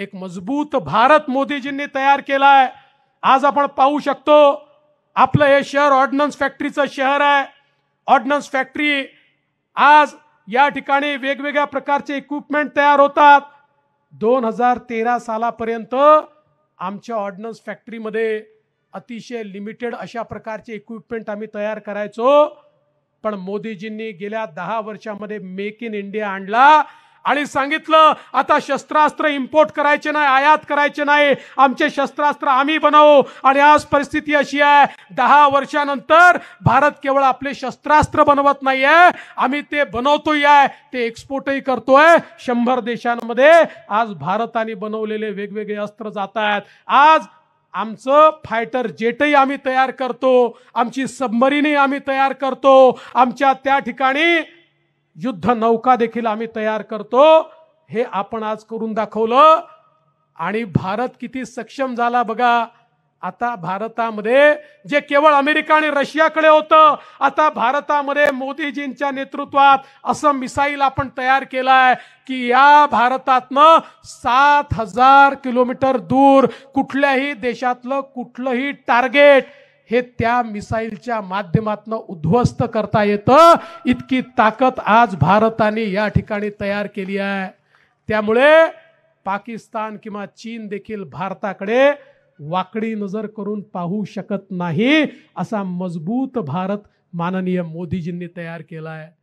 एक मजबूत भारत मोदीजींनी तयार केला आहे आज आपण पाहू शकतो आपलं हे शहर ऑर्डनन्स फॅक्टरीचं शहर आहे ऑर्डनन्स फॅक्टरी आज या ठिकाणी वेगवेगळ्या प्रकारचे इक्विपमेंट तयार होतात दोन हजार तेरा सालापर्यंत आमच्या ऑर्डनन्स फॅक्टरीमध्ये अतिशय लिमिटेड अशा प्रकारचे इक्विपमेंट आम्ही तयार करायचो पण मोदीजींनी गेल्या दहा वर्षामध्ये मेक इन इंडिया आणला आणि सांगितलं आता शस्त्रास्त्र इम्पोर्ट करायचे नाही आयात करायचे नाही आमचे शस्त्रास्त्र आम्ही बनवू आणि आज परिस्थिती अशी आहे दहा वर्षानंतर भारत केवळ आपले शस्त्रास्त्र बनवत नाही आहे आम्ही ते बनवतोही आहे ते एक्सपोर्टही करतोय शंभर देशांमध्ये आज भारताने बनवलेले वेगवेगळे अस्त्र जात आहेत आज आमचं फायटर जेटही आम्ही तयार करतो आमची सबमरीनही आम्ही तयार करतो आमच्या त्या ठिकाणी युद्ध नौका देखील आम्ही तयार करतो हे आपण आज करून दाखवलं आणि भारत किती सक्षम झाला बघा आता भारतामध्ये जे केवळ अमेरिका आणि रशियाकडे होतं आता भारतामध्ये मोदीजींच्या नेतृत्वात असं मिसाईल आपण तयार केलाय की या भारतातनं सात हजार किलोमीटर दूर कुठल्याही देशातलं कुठलंही टार्गेट हे त्या मिसाईलच्या माध्यमातून उद्ध्वस्त करता येतं इतकी ताकद आज भारताने या ठिकाणी तयार केली आहे त्यामुळे पाकिस्तान किंवा चीन देखील भारताकडे वाकडी नजर करून पाहू शकत नाही असा मजबूत भारत माननीय मोदीजींनी तयार केला आहे